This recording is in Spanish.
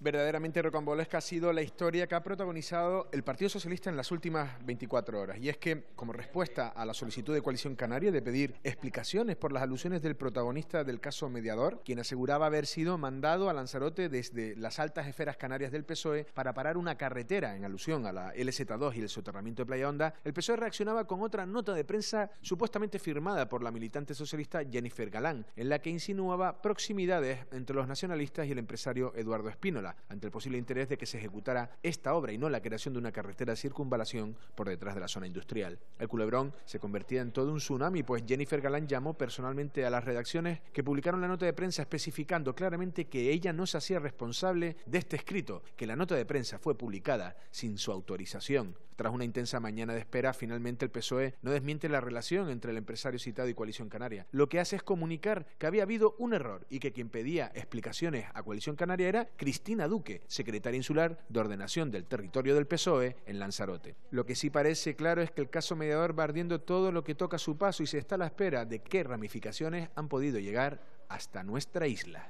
verdaderamente rocambolesca ha sido la historia que ha protagonizado el Partido Socialista en las últimas 24 horas. Y es que, como respuesta a la solicitud de Coalición Canaria de pedir explicaciones por las alusiones del protagonista del caso mediador, quien aseguraba haber sido mandado a Lanzarote desde las altas esferas canarias del PSOE para parar una carretera en alusión a la LZ2 y el soterramiento de Playa Honda, el PSOE reaccionaba con otra nota de prensa supuestamente firmada por la militante socialista Jennifer Galán, en la que insinuaba proximidades entre los nacionalistas y el empresario Eduardo Espínola ante el posible interés de que se ejecutara esta obra y no la creación de una carretera de circunvalación por detrás de la zona industrial. El culebrón se convertía en todo un tsunami, pues Jennifer Galán llamó personalmente a las redacciones que publicaron la nota de prensa especificando claramente que ella no se hacía responsable de este escrito, que la nota de prensa fue publicada sin su autorización. Tras una intensa mañana de espera, finalmente el PSOE no desmiente la relación entre el empresario citado y Coalición Canaria. Lo que hace es comunicar que había habido un error y que quien pedía explicaciones a Coalición Canaria era Cristina Duque, secretaria insular de ordenación del territorio del PSOE en Lanzarote. Lo que sí parece claro es que el caso mediador va ardiendo todo lo que toca a su paso y se está a la espera de qué ramificaciones han podido llegar hasta nuestra isla.